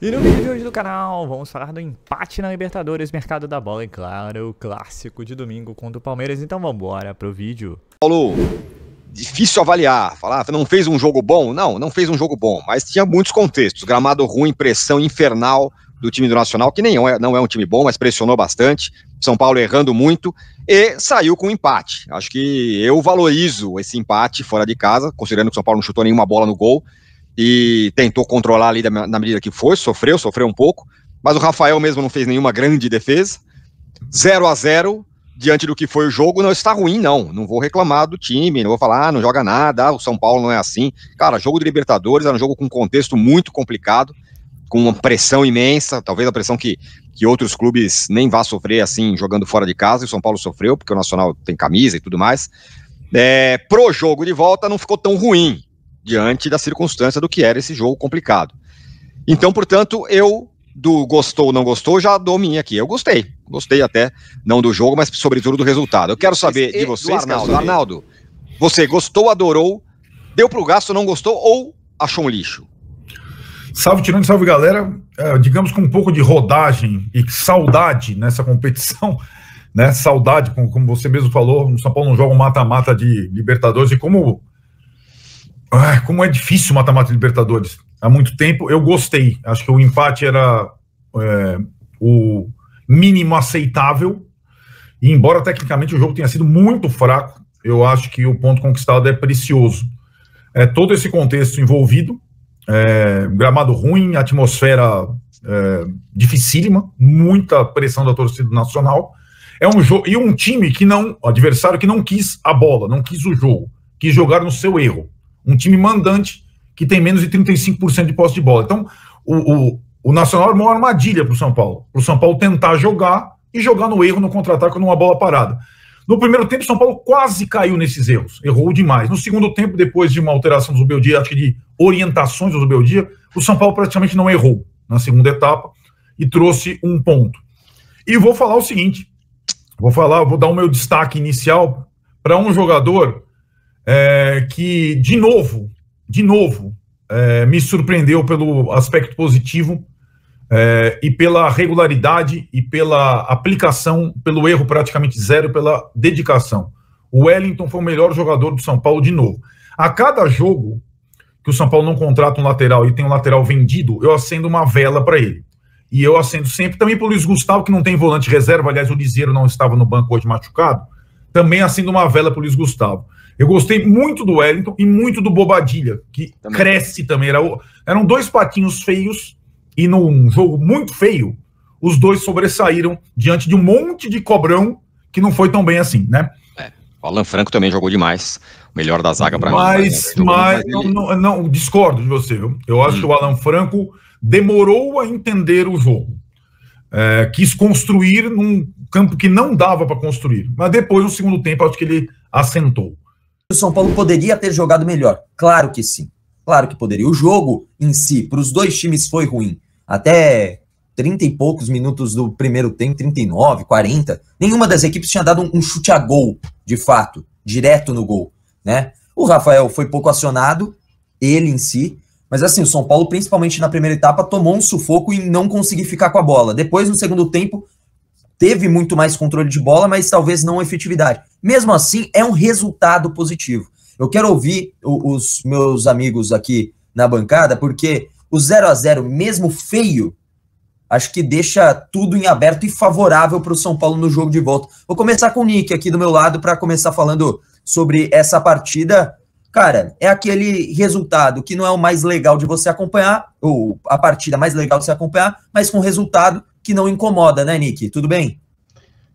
E no vídeo de hoje do canal, vamos falar do empate na Libertadores, mercado da bola e claro, o clássico de domingo contra o Palmeiras. Então vamos embora pro vídeo. Paulo, difícil avaliar, falar, ah, não fez um jogo bom? Não, não fez um jogo bom, mas tinha muitos contextos, gramado ruim, pressão infernal do time do Nacional, que nem é, não é um time bom, mas pressionou bastante, São Paulo errando muito, e saiu com um empate. Acho que eu valorizo esse empate fora de casa, considerando que o São Paulo não chutou nenhuma bola no gol, e tentou controlar ali da, na medida que foi, sofreu, sofreu um pouco, mas o Rafael mesmo não fez nenhuma grande defesa. 0 a 0 diante do que foi o jogo, não está ruim, não. Não vou reclamar do time, não vou falar, ah, não joga nada, ah, o São Paulo não é assim. Cara, jogo de Libertadores era um jogo com um contexto muito complicado, com uma pressão imensa, talvez a pressão que, que outros clubes nem vá sofrer assim, jogando fora de casa, e o São Paulo sofreu, porque o Nacional tem camisa e tudo mais. É, pro jogo de volta não ficou tão ruim diante da circunstância do que era esse jogo complicado. Então, portanto, eu do gostou ou não gostou, já dou minha aqui. Eu gostei. Gostei até, não do jogo, mas sobretudo do resultado. Eu quero saber de vocês, Arnaldo. Arnaldo, você gostou, adorou, deu pro gasto, não gostou ou achou um lixo? Salve, tirando, salve, galera. É, digamos com um pouco de rodagem e saudade nessa competição, né? Saudade, como, como você mesmo falou, o São Paulo não joga um mata-mata de Libertadores e como ah, como é difícil matar mata Libertadores. Há muito tempo eu gostei. Acho que o empate era é, o mínimo aceitável. E embora tecnicamente o jogo tenha sido muito fraco, eu acho que o ponto conquistado é precioso. É todo esse contexto envolvido, é, gramado ruim, atmosfera é, dificílima, muita pressão da torcida nacional. É um jogo e um time que não, adversário que não quis a bola, não quis o jogo, quis jogar no seu erro um time mandante que tem menos de 35% de posse de bola. Então, o, o, o Nacional é uma armadilha para o São Paulo. Para o São Paulo tentar jogar e jogar no erro, no contra-ataque, numa bola parada. No primeiro tempo, o São Paulo quase caiu nesses erros, errou demais. No segundo tempo, depois de uma alteração do Zubeldia, acho que de orientações do Zubeldia, o São Paulo praticamente não errou na segunda etapa e trouxe um ponto. E vou falar o seguinte: vou falar, vou dar o meu destaque inicial para um jogador é, que, de novo, de novo, é, me surpreendeu pelo aspecto positivo é, e pela regularidade e pela aplicação, pelo erro praticamente zero, pela dedicação. O Wellington foi o melhor jogador do São Paulo de novo. A cada jogo que o São Paulo não contrata um lateral e tem um lateral vendido, eu acendo uma vela para ele. E eu acendo sempre também para o Luiz Gustavo, que não tem volante reserva. Aliás, o Liseiro não estava no banco hoje machucado. Também acendo uma vela para o Luiz Gustavo. Eu gostei muito do Wellington e muito do Bobadilha, que também. cresce também. Era, eram dois patinhos feios e num jogo muito feio, os dois sobressaíram diante de um monte de cobrão que não foi tão bem assim, né? É. O Alan Franco também jogou demais. O melhor da zaga para mim. Né? Mas, mas não, não, não, discordo de você. Viu? Eu acho hum. que o Alan Franco demorou a entender o jogo. É, quis construir num campo que não dava para construir. Mas depois, no segundo tempo, acho que ele assentou o São Paulo poderia ter jogado melhor. Claro que sim. Claro que poderia. O jogo em si, para os dois times, foi ruim. Até 30 e poucos minutos do primeiro tempo, 39, 40, nenhuma das equipes tinha dado um, chute a gol, de fato, direto no gol. Né? O Rafael foi pouco acionado, ele em si, mas assim, o São Paulo, principalmente na primeira etapa, tomou um sufoco em não conseguir ficar com a bola. Depois, no segundo tempo, teve muito mais controle de bola, mas talvez não efetividade. Mesmo assim, é um resultado positivo. Eu quero ouvir os meus amigos aqui na bancada, porque o 0 a 0 mesmo feio, acho que deixa tudo em aberto e favorável para o São Paulo no jogo de volta. Vou começar com o Nick aqui do meu lado para começar falando sobre essa partida. Cara, é aquele resultado que não é o mais legal de você acompanhar, ou a partida mais legal de você acompanhar, mas com resultado que não incomoda, né, Nick? Tudo bem?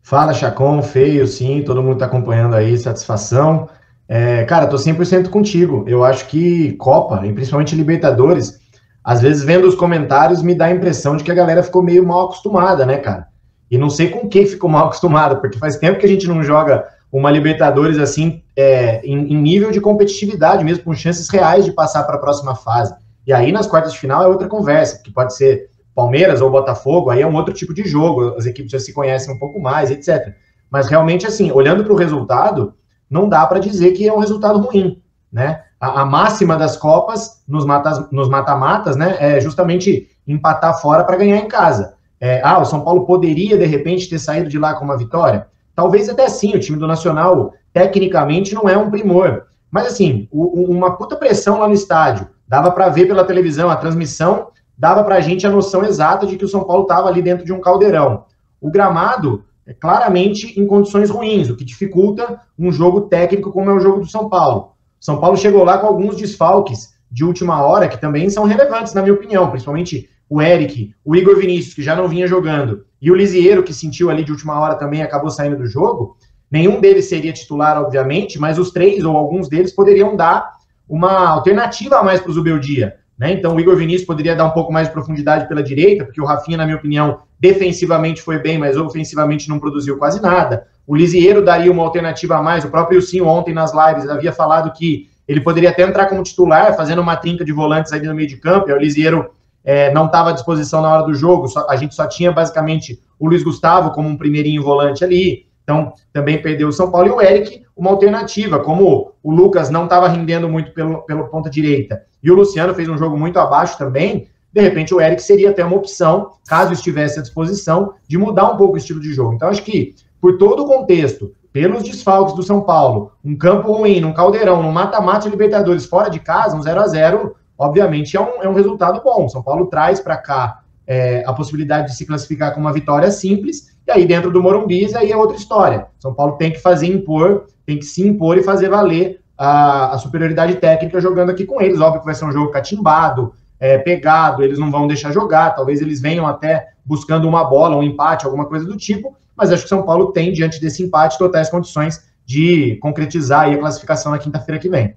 Fala, Chacon, feio, sim, todo mundo está acompanhando aí, satisfação. É, cara, tô 100% contigo. Eu acho que Copa, e principalmente Libertadores, às vezes vendo os comentários me dá a impressão de que a galera ficou meio mal acostumada, né, cara? E não sei com quem ficou mal acostumada, porque faz tempo que a gente não joga uma Libertadores assim, é, em, em, nível de competitividade mesmo, com chances reais de passar para a próxima fase. E aí nas quartas de final é outra conversa, que pode ser Palmeiras ou Botafogo, aí é um outro tipo de jogo, as equipes já se conhecem um pouco mais, etc. Mas realmente, assim, olhando para o resultado, não dá para dizer que é um resultado ruim, né? A, a máxima das Copas nos mata-matas, nos mata né, é justamente empatar fora para ganhar em casa. É, ah, o São Paulo poderia, de repente, ter saído de lá com uma vitória? Talvez até sim, o time do Nacional, tecnicamente, não é um primor. Mas, assim, o, o, uma puta pressão lá no estádio. Dava para ver pela televisão a transmissão dava para a gente a noção exata de que o São Paulo estava ali dentro de um caldeirão. O gramado é claramente em condições ruins, o que dificulta um jogo técnico como é o jogo do São Paulo. São Paulo chegou lá com alguns desfalques de última hora que também são relevantes, na minha opinião, principalmente o Eric, o Igor Vinícius, que já não vinha jogando, e o Lisieiro, que sentiu ali de última hora também, acabou saindo do jogo. Nenhum deles seria titular, obviamente, mas os três ou alguns deles poderiam dar uma alternativa a mais para o Zubeldia. Né? Então, o Igor Vinícius poderia dar um pouco mais de profundidade pela direita, porque o Rafinha, na minha opinião, defensivamente foi bem, mas ofensivamente não produziu quase nada. O Lisieiro daria uma alternativa a mais. O próprio Sim, ontem nas lives, havia falado que ele poderia até entrar como titular, fazendo uma trinca de volantes ali no meio de campo. E o Lisieiro é, não estava à disposição na hora do jogo, só, a gente só tinha basicamente o Luiz Gustavo como um primeirinho volante ali. Então, também perdeu o São Paulo. E o Eric, uma alternativa, como o Lucas não estava rendendo muito pelo, pelo ponta direita e o Luciano fez um jogo muito abaixo também, de repente o Eric seria até uma opção, caso estivesse à disposição, de mudar um pouco o estilo de jogo. Então, acho que, por todo o contexto, pelos desfalques do São Paulo, um campo ruim, um caldeirão, um mata-mata de Libertadores fora de casa, um 0 a 0 obviamente é um, é um resultado bom. O São Paulo traz para cá é, a possibilidade de se classificar com uma vitória simples, e aí dentro do Morumbi, aí é outra história. São Paulo tem que fazer impor, tem que se impor e fazer valer a, a superioridade técnica jogando aqui com eles. Óbvio que vai ser um jogo catimbado, é, pegado, eles não vão deixar jogar, talvez eles venham até buscando uma bola, um empate, alguma coisa do tipo, mas acho que São Paulo tem, diante desse empate, totais condições de concretizar a classificação na quinta-feira que vem.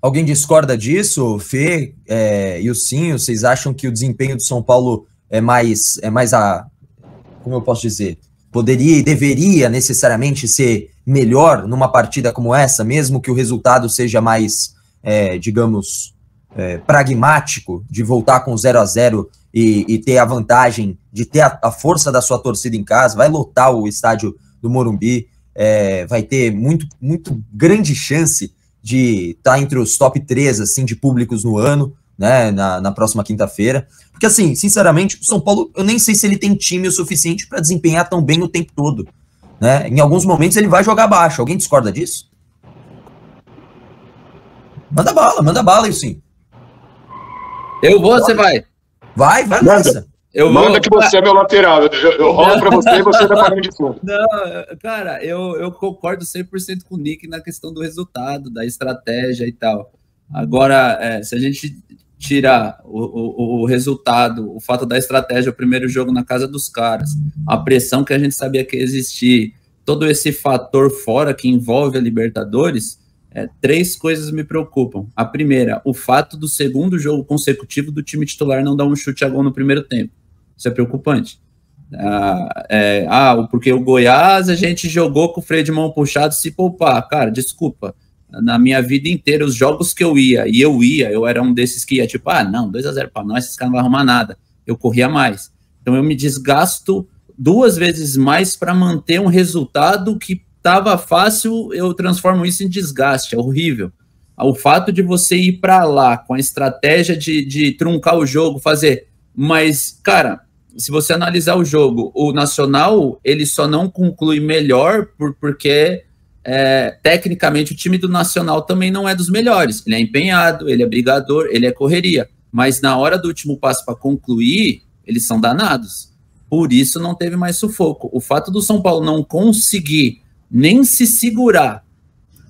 Alguém discorda disso? Fê é, e o Sim, vocês acham que o desempenho do São Paulo é mais, é mais a, como eu posso dizer, poderia e deveria necessariamente ser melhor numa partida como essa, mesmo que o resultado seja mais, é, digamos, é, pragmático de voltar com 0 a 0 e, e, ter a vantagem de ter a, a, força da sua torcida em casa, vai lotar o estádio do Morumbi, é, vai ter muito, muito grande chance de estar tá entre os top 3 assim, de públicos no ano né, na, na próxima quinta-feira. Porque, assim, sinceramente, o São Paulo, eu nem sei se ele tem time o suficiente para desempenhar tão bem o tempo todo. Né? Em alguns momentos ele vai jogar baixo. Alguém discorda disso? Manda bala, manda bala, isso sim. Eu vou, você vai. Vai, vai manda. nessa. Eu Manda que você é meu lateral. Eu, rolo pra você e você dá para mim de fundo. Não, cara, eu, eu concordo 100% com o Nick na questão do resultado, da estratégia e tal. Agora, é, se a gente tirar o, o, o, resultado, o fato da estratégia, o primeiro jogo na casa dos caras, a pressão que a gente sabia que existia, todo esse fator fora que envolve a Libertadores, é, três coisas me preocupam. A primeira, o fato do segundo jogo consecutivo do time titular não dar um chute a gol no primeiro tempo. Isso é preocupante. Ah, é, ah porque o Goiás a gente jogou com o freio de mão puxado se poupar. Cara, desculpa na minha vida inteira, os jogos que eu ia, e eu ia, eu era um desses que ia tipo, ah, não, 2 a 0 para nós, esses caras não vão arrumar nada. Eu corria mais. Então eu me desgasto duas vezes mais para manter um resultado que estava fácil, eu transformo isso em desgaste, é horrível. O fato de você ir para lá com a estratégia de, de truncar o jogo, fazer. Mas, cara, se você analisar o jogo, o Nacional ele só não conclui melhor por, porque é, tecnicamente o time do Nacional também não é dos melhores. Ele é empenhado, ele é brigador, ele é correria. Mas na hora do último passo para concluir, eles são danados. Por isso não teve mais sufoco. O fato do São Paulo não conseguir nem se segurar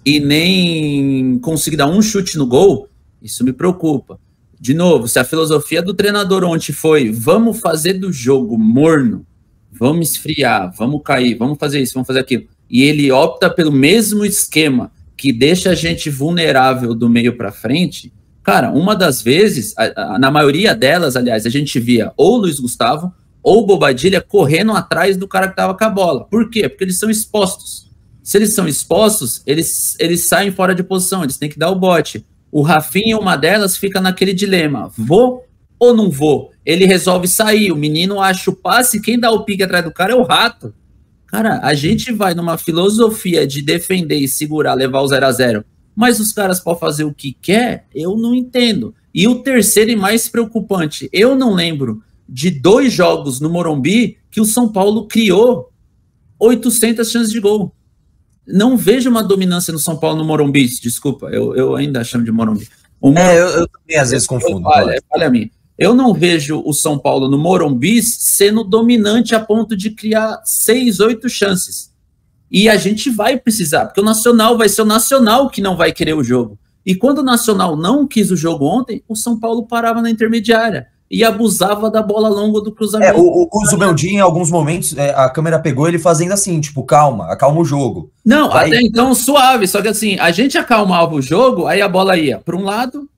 e nem conseguir dar um chute no gol, isso me preocupa. De novo, se a filosofia do treinador ontem foi vamos fazer do jogo morno, vamos esfriar, vamos cair, vamos fazer isso, vamos fazer aquilo e ele opta pelo mesmo esquema que deixa a gente vulnerável do meio para frente, cara, uma das vezes, a, a, na maioria delas, aliás, a gente via ou Luiz Gustavo ou Bobadilha correndo atrás do cara que estava com a bola. Por quê? Porque eles são expostos. Se eles são expostos, eles, eles saem fora de posição, eles têm que dar o bote. O Rafinha, uma delas, fica naquele dilema: vou ou não vou? Ele resolve sair, o menino acha o passe, quem dá o pique atrás do cara é o rato. Cara, a gente vai numa filosofia de defender e segurar, levar o 0 a 0 mas os caras podem fazer o que quer, eu não entendo. E o terceiro e mais preocupante, eu não lembro de dois jogos no Morumbi que o São Paulo criou 800 chances de gol. Não vejo uma dominância no São Paulo no Morumbi, desculpa, eu, eu ainda chamo de Morumbi. Morumbi é, eu, eu, também às vezes confundo. Olha, olha a minha. Eu não vejo o São Paulo no Morumbi sendo dominante a ponto de criar seis, oito chances. E a gente vai precisar, porque o Nacional vai ser o Nacional que não vai querer o jogo. E quando o Nacional não quis o jogo ontem, o São Paulo parava na intermediária e abusava da bola longa do cruzamento. É, o, o Zubeldi, em alguns momentos, é, a câmera pegou ele fazendo assim, tipo, calma, acalma o jogo. Não, vai... até então suave, só que assim, a gente acalmava o jogo, aí a bola ia para um lado,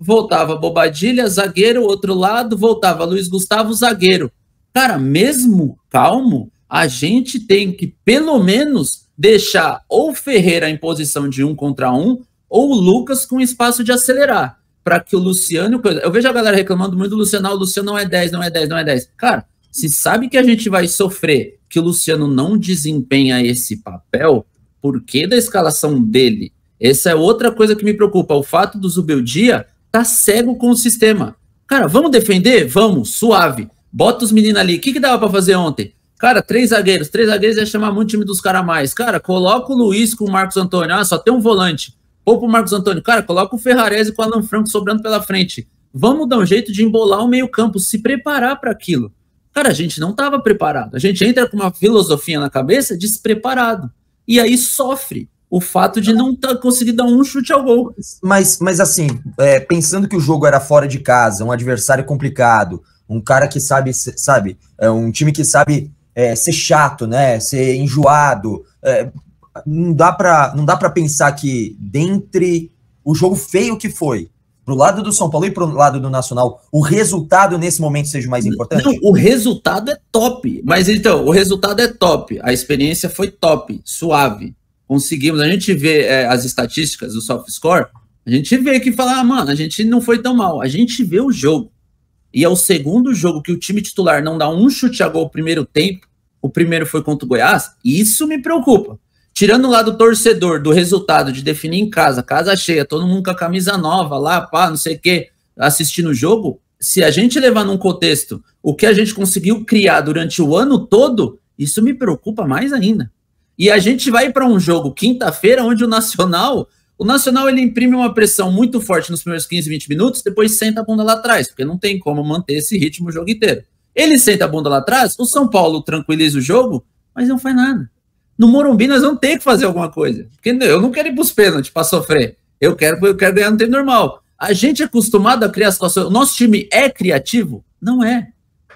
voltava Bobadilha, zagueiro, outro lado, voltava Luiz Gustavo, zagueiro. Cara, mesmo calmo, a gente tem que, pelo menos, deixar ou Ferreira em posição de um contra um, ou o Lucas com espaço de acelerar. Para que o Luciano. Eu vejo a galera reclamando muito do Luciano, ah, o Luciano não é 10, não é 10, não é 10. Cara, se sabe que a gente vai sofrer que o Luciano não desempenha esse papel, por que da escalação dele? Essa é outra coisa que me preocupa. O fato do Zubeldia tá cego com o sistema. Cara, vamos defender? Vamos, suave. Bota os meninos ali. O que, que dava para fazer ontem? Cara, três zagueiros. Três zagueiros ia chamar muito time dos caras mais. Cara, coloca o Luiz com o Marcos Antônio. Ah, só tem um volante. Poupa o Marcos Antônio. Cara, coloca o Ferrarese com o Alan Franco sobrando pela frente. Vamos dar um jeito de embolar o meio-campo, se preparar para aquilo. Cara, a gente não estava preparado. A gente entra com uma filosofia na cabeça despreparado. E aí sofre o fato de não tá, conseguir dar um chute ao gol. Mas, mas assim, é, pensando que o jogo era fora de casa, um adversário complicado, um cara que sabe, sabe, é um time que sabe é, ser chato, né, ser enjoado, é, não dá para não dá para pensar que dentre o jogo feio que foi pro lado do São Paulo e pro lado do Nacional, o resultado nesse momento seja mais importante? Não, o resultado é top, mas então, o resultado é top, a experiência foi top, suave, conseguimos. A gente vê é, as estatísticas do soft score, a gente vê que fala, ah, mano, a gente não foi tão mal. A gente vê o jogo. E é o segundo jogo que o time titular não dá um chute a gol o primeiro tempo. O primeiro foi contra o Goiás. Isso me preocupa. Tirando lá do torcedor, do resultado de definir em casa, casa cheia, todo mundo com a camisa nova lá, pá, não sei o quê, assistindo o jogo. Se a gente levar num contexto o que a gente conseguiu criar durante o ano todo, isso me preocupa mais ainda. E a gente vai para um jogo quinta-feira onde o Nacional, o Nacional ele imprime uma pressão muito forte nos primeiros 15, 20 minutos, depois senta a bunda lá atrás, porque não tem como manter esse ritmo o jogo inteiro. Ele senta a bunda lá atrás, o São Paulo tranquiliza o jogo, mas não faz nada. No Morumbi nós vamos ter que fazer alguma coisa. Porque eu não quero ir para os pênaltis para sofrer. Eu quero, eu quero ganhar no tempo normal. A gente é acostumado a criar situações. O nosso time é criativo? Não é.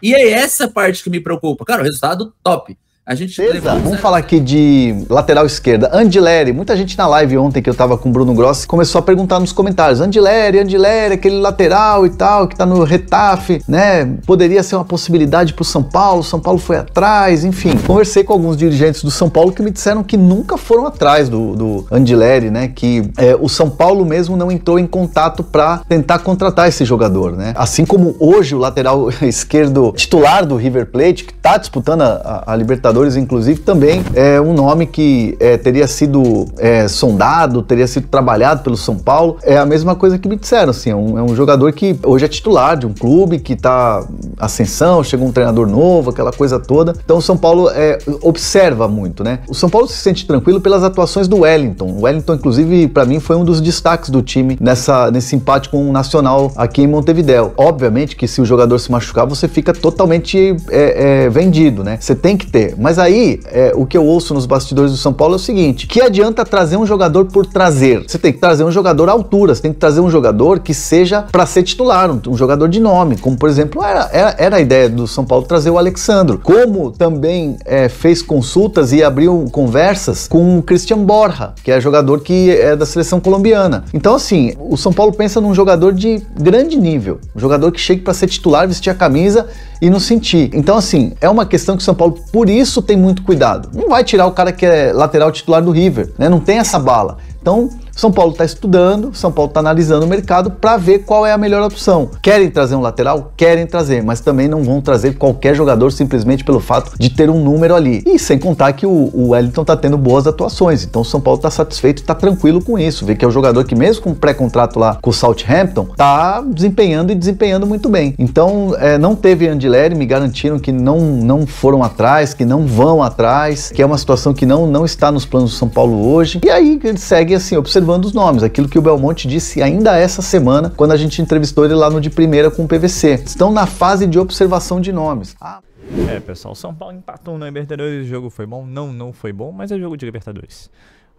E é essa parte que me preocupa. Cara, o resultado top. A gente Exato. Vamos falar aqui de lateral esquerda. Andileri, muita gente na live ontem que eu tava com o Bruno Gross começou a perguntar nos comentários: Andileri, Andileri, aquele lateral e tal, que tá no Retafe, né? Poderia ser uma possibilidade pro São Paulo, São Paulo foi atrás, enfim. Conversei com alguns dirigentes do São Paulo que me disseram que nunca foram atrás do, do Andileri, né? Que é, o São Paulo mesmo não entrou em contato para tentar contratar esse jogador, né? Assim como hoje o lateral esquerdo titular do River Plate, que tá disputando a, a, a Libertadores jogadores, inclusive, também é um nome que é, teria sido é, sondado, teria sido trabalhado pelo São Paulo. É a mesma coisa que me disseram, assim, é um, é um jogador que hoje é titular de um clube, que está ascensão, chega um treinador novo, aquela coisa toda. Então o São Paulo é, observa muito, né? O São Paulo se sente tranquilo pelas atuações do Wellington. O Wellington, inclusive, para mim foi um dos destaques do time nessa, nesse empate com o Nacional aqui em Montevideo. Obviamente que se o jogador se machucar, você fica totalmente é, é, vendido, né? Você tem que ter mas aí, é, o que eu ouço nos bastidores do São Paulo é o seguinte: que adianta trazer um jogador por trazer? Você tem que trazer um jogador à altura, você tem que trazer um jogador que seja para ser titular, um, um, jogador de nome, como por exemplo era, era, era, a ideia do São Paulo trazer o Alexandro. Como também é, fez consultas e abriu conversas com o Christian Borja, que é jogador que é da seleção colombiana. Então, assim, o São Paulo pensa num jogador de grande nível, um jogador que chegue para ser titular, vestir a camisa e não sentir. Então, assim, é uma questão que o São Paulo, por isso, isso tem muito cuidado. Não vai tirar o cara que é lateral titular do River, né? Não tem essa bala. Então, são Paulo está estudando, São Paulo está analisando o mercado para ver qual é a melhor opção. Querem trazer um lateral? Querem trazer, mas também não vão trazer qualquer jogador simplesmente pelo fato de ter um número ali. E sem contar que o, o Wellington está tendo boas atuações, então o São Paulo está satisfeito, está tranquilo com isso. Vê que é um jogador que, mesmo com um pré-contrato lá com o Southampton, está desempenhando e desempenhando muito bem. Então é, não teve Andileri, me garantiram que não, não foram atrás, que não vão atrás, que é uma situação que não, não está nos planos do São Paulo hoje. E aí ele segue assim, observando observando os nomes, aquilo que o Belmonte disse ainda essa semana, quando a gente entrevistou ele lá no de primeira com o PVC. Estão na fase de observação de nomes. Ah. É, pessoal, São Paulo empatou na Libertadores, o jogo foi bom? Não, não foi bom, mas é jogo de Libertadores.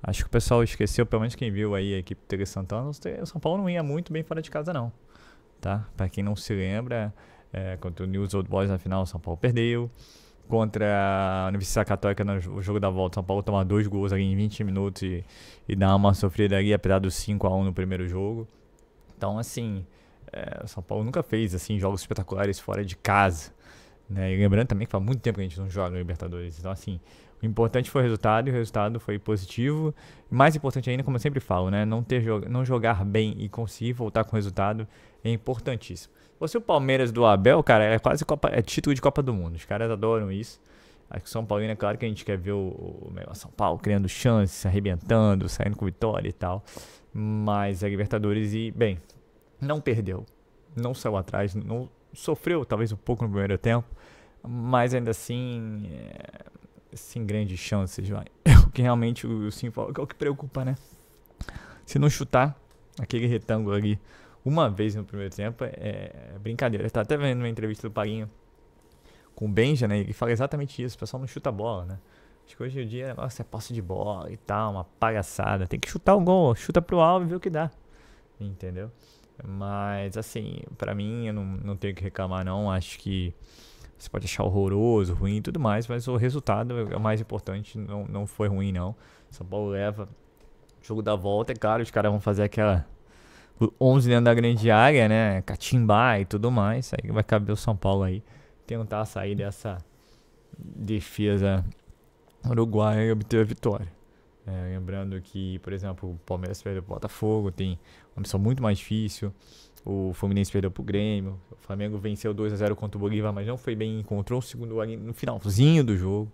Acho que o pessoal esqueceu, pelo menos quem viu aí a equipe do Santana, o São Paulo não ia muito bem fora de casa não, tá? Para quem não se lembra, é, contra o News Old Boys na final, o São Paulo perdeu contra a Universidade Católica no jogo da volta. São Paulo tomar dois gols ali em 20 minutos e, e dar uma sofrida ali, apesar do 5 a 1 no primeiro jogo. Então, assim, é, São Paulo nunca fez assim jogos espetaculares fora de casa. Né? E lembrando também que faz muito tempo que a gente não joga no Libertadores. Então, assim, o importante foi o resultado e o resultado foi positivo. Mais importante ainda, como eu sempre falo, né? não, ter, não jogar bem e conseguir voltar com o resultado é importantíssimo. Você o Palmeiras do Abel, cara, é quase Copa, é título de Copa do Mundo. Os caras adoram isso. Aqui São Paulo, é claro que a gente quer ver o, o, São Paulo criando chances, se arrebentando, saindo com vitória e tal. Mas a é Libertadores e, bem, não perdeu. Não saiu atrás, não sofreu talvez um pouco no primeiro tempo. Mas ainda assim, é, sem grandes chances, vai. É o que realmente o, o Sim é o que preocupa, né? Se não chutar aquele retângulo ali uma vez no primeiro tempo é, é brincadeira. Tá até vendo uma entrevista do Paguinho com o Benja, né? Ele fala exatamente isso. O pessoal não chuta a bola, né? Acho que hoje em dia nossa, é posse de bola e tal, uma palhaçada. Tem que chutar o gol, chuta pro alvo e vê o que dá. Entendeu? Mas, assim, para mim, eu não, não tenho que reclamar, não. Acho que você pode achar horroroso, ruim e tudo mais, mas o resultado é, é o mais importante. Não, não foi ruim, não. São Paulo leva. Jogo da volta, é claro, os caras vão fazer aquela 11 dentro da grande área, né? Catimbar e tudo mais. Aí vai caber o São Paulo aí tentar sair dessa defesa uruguaia e obter a vitória. É, lembrando que, por exemplo, o Palmeiras perdeu para o Botafogo, tem uma missão muito mais difícil. O Fluminense perdeu para o Grêmio. O Flamengo venceu 2 a 0 contra o Bolívar, mas não foi bem. Encontrou o segundo ali no finalzinho do jogo.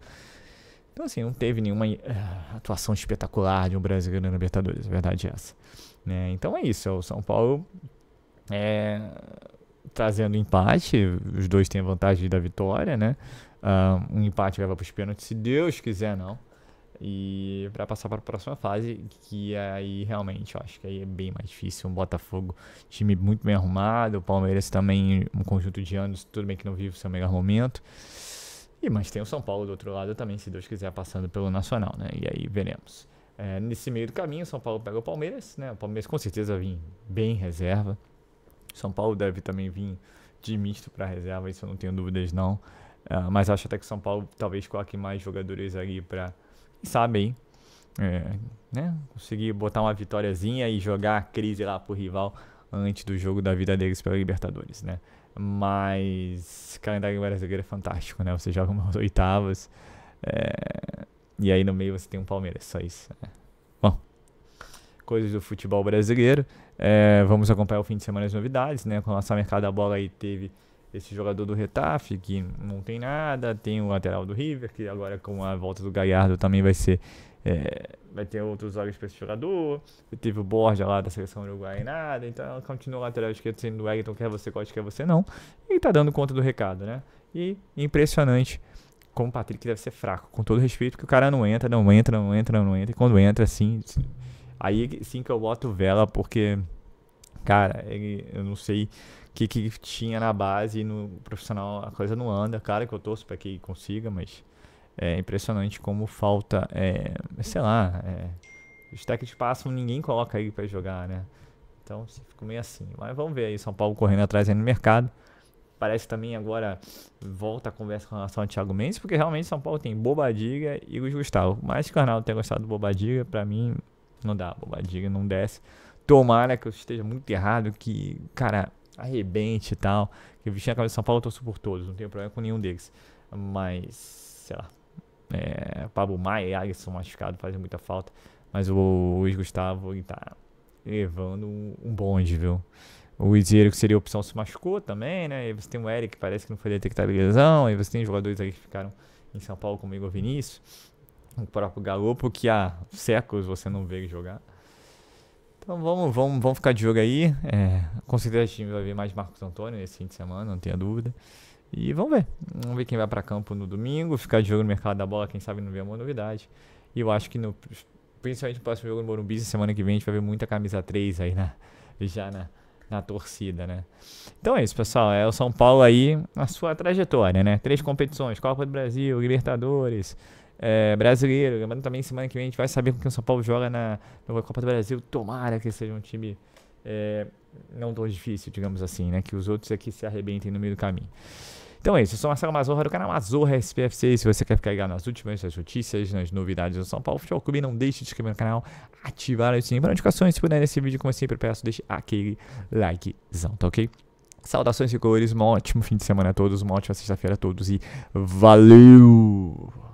Então, assim, não teve nenhuma uh, atuação espetacular de um brasileiro na Libertadores. A verdade é essa. Né? Então é isso, é o São Paulo é, trazendo empate, os dois têm a vantagem da vitória, né? Ah, um empate leva para os pênaltis, se Deus quiser, não. E para passar para a próxima fase, que aí realmente eu acho que aí é bem mais difícil. Um Botafogo, time muito bem arrumado, o Palmeiras também, um conjunto de anos, tudo bem que não vive o seu melhor momento. E, mas tem o São Paulo do outro lado também, se Deus quiser, passando pelo Nacional, né? E aí veremos. É, nesse meio do caminho, São Paulo pega o Palmeiras, né? O Palmeiras com certeza vem bem reserva. São Paulo deve também vir de misto para reserva, isso eu não tenho dúvidas não. É, mas acho até que São Paulo talvez coloque mais jogadores ali para, sabe é, né? Conseguir botar uma vitóriazinha e jogar a crise lá pro rival antes do jogo da vida deles pela Libertadores, né? Mas calendário brasileiro é fantástico, né? Você joga umas oitavas. É, e aí no meio você tem um Palmeiras, só isso. É. Bom, coisas do futebol brasileiro. É, vamos acompanhar o fim de semana as novidades, né? Com o nossa mercado da bola aí teve esse jogador do Retaf, que não tem nada, tem o lateral do River, que agora com a volta do Gallardo também vai ser. É, vai ter outros olhos para esse jogador. Teve o Borja lá da seleção uruguaia e nada. Então ela continua o lateral esquerdo sendo o Wellington, quer você gosta, quer você não. E tá dando conta do recado, né? E impressionante como o Patrick deve ser fraco, com todo respeito, que o cara não entra, não entra, não entra, não entra, e quando entra, assim, assim, aí sim que eu boto vela, porque, cara, ele, eu não sei o que, que tinha na base e no profissional a coisa não anda, cara, que eu torço para que consiga, mas é impressionante como falta, é, sei lá, é, os técnicos passam, ninguém coloca ele para jogar, né? Então, fico meio assim, mas vamos ver aí, São Paulo correndo atrás aí no mercado, parece também agora volta a conversa com relação ao Thiago Mendes, porque realmente São Paulo tem Bobadiga e o Gustavo. Mas o canal tenha gostado do Bobadiga, para mim não dá, Bobadiga não desce. Tomara que eu esteja muito errado, que, cara, arrebente e tal. Que bichinho a cabeça de São Paulo eu torço por todos, não tenho problema com nenhum deles. Mas, sei lá. É, Pablo Maia e Alisson machucados fazem muita falta. Mas o Luiz Gustavo está tá levando um bonde, viu? O Izero, que seria a opção, se machucou também, né? E você tem o Eric, que parece que não foi detectado lesão. E você tem jogadores aí que ficaram em São Paulo comigo, o Vinícius. O próprio Galopo, que há séculos você não vê ele jogar. Então vamos, vamos, vamos ficar de jogo aí. É, com certeza time vai ver mais Marcos Antônio nesse fim de semana, não tenha dúvida. E vamos ver. Vamos ver quem vai para campo no domingo. Ficar de jogo no mercado da bola, quem sabe não vê uma novidade. E eu acho que, no, principalmente no próximo jogo no Morumbi, semana que vem, a gente vai ver muita camisa 3 aí, né? Já na. Né? na torcida, né? Então é isso, pessoal. É o São Paulo aí na sua trajetória, né? Três competições, Copa do Brasil, Libertadores, é, Brasileiro. Lembrando também, semana que vem a gente vai saber com quem o São Paulo joga na, na Copa do Brasil. Tomara que seja um time é, não tão difícil, digamos assim, né? Que os outros aqui se arrebentem no meio do caminho. Então é isso, eu sou Marcelo Mazorra do canal Mazorra SPFC. Se você quer ficar ligado nas últimas nas notícias, nas novidades do São Paulo Futebol Clube, não deixe de se inscrever no canal, ativar o sininho para notificações. Se puder nesse vídeo, como sempre peço, deixe aquele likezão, tá ok? Saudações e cores, um ótimo fim de semana a todos, uma ótima sexta-feira a todos e valeu!